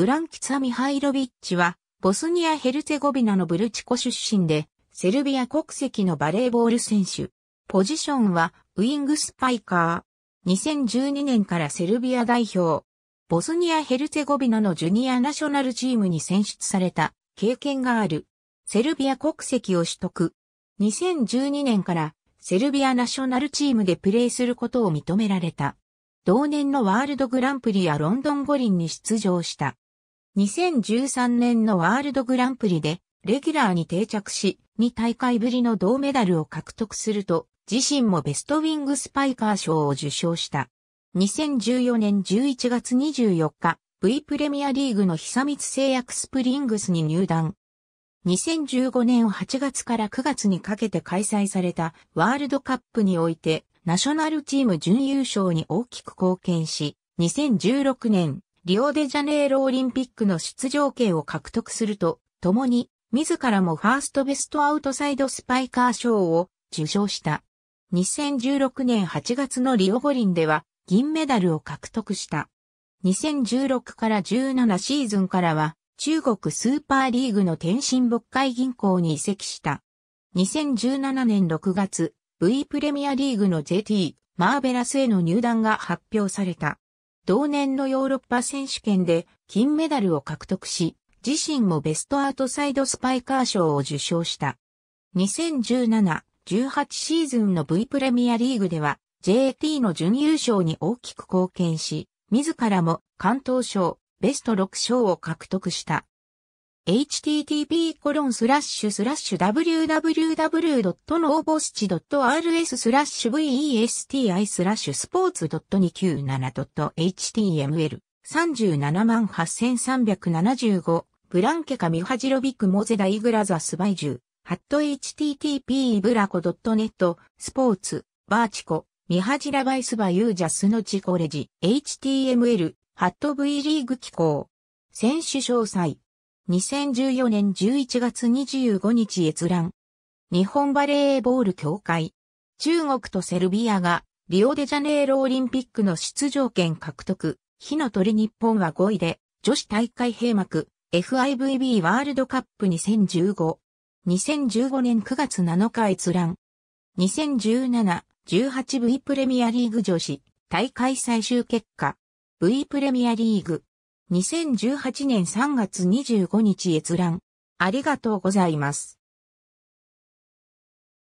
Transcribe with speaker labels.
Speaker 1: ブランキツァ・ミハイロビッチは、ボスニア・ヘルツェゴビナのブルチコ出身で、セルビア国籍のバレーボール選手。ポジションは、ウィングスパイカー。2012年からセルビア代表。ボスニア・ヘルツェゴビナのジュニアナショナルチームに選出された経験がある。セルビア国籍を取得。2012年からセルビアナショナルチームでプレーすることを認められた。同年のワールドグランプリやロンドン五輪に出場した。2013年のワールドグランプリでレギュラーに定着し、2大会ぶりの銅メダルを獲得すると、自身もベストウィングスパイカー賞を受賞した。2014年11月24日、V プレミアリーグの久光製薬スプリングスに入団。2015年8月から9月にかけて開催されたワールドカップにおいて、ナショナルチーム準優勝に大きく貢献し、2016年リオデジャネイロオリンピックの出場権を獲得すると、共に、自らもファーストベストアウトサイドスパイカー賞を受賞した。2016年8月のリオ五輪では銀メダルを獲得した。2016から17シーズンからは中国スーパーリーグの天津牧海銀行に移籍した。2017年6月、V プレミアリーグの JT マーベラスへの入団が発表された。同年のヨーロッパ選手権で金メダルを獲得し、自身もベストアウトサイドスパイカー賞を受賞した。2017-18シーズンの V プレミアリーグでは JT の準優勝に大きく貢献し、自らも関東賞ベスト6賞を獲得した。h t t p w w w n o v o b o s c h r s スラッシュ vesti スラッシュスポーツ .297.html 378,375ブランケカミハジロビクモゼダイグラザスバイジュハット http ブラコ .net スポーツバーチコミハジラバイスバユージャスのチコレジ html ハット V リーグ機構選手詳細2014年11月25日閲覧。日本バレーボール協会。中国とセルビアがリオデジャネイロオリンピックの出場権獲得。火の鳥日本は5位で女子大会閉幕 FIVB ワールドカップ2015。2015年9月7日閲覧。2017-18V プレミアリーグ女子大会最終結果。V プレミアリーグ2018年3月25日閲覧。ありがとうございます。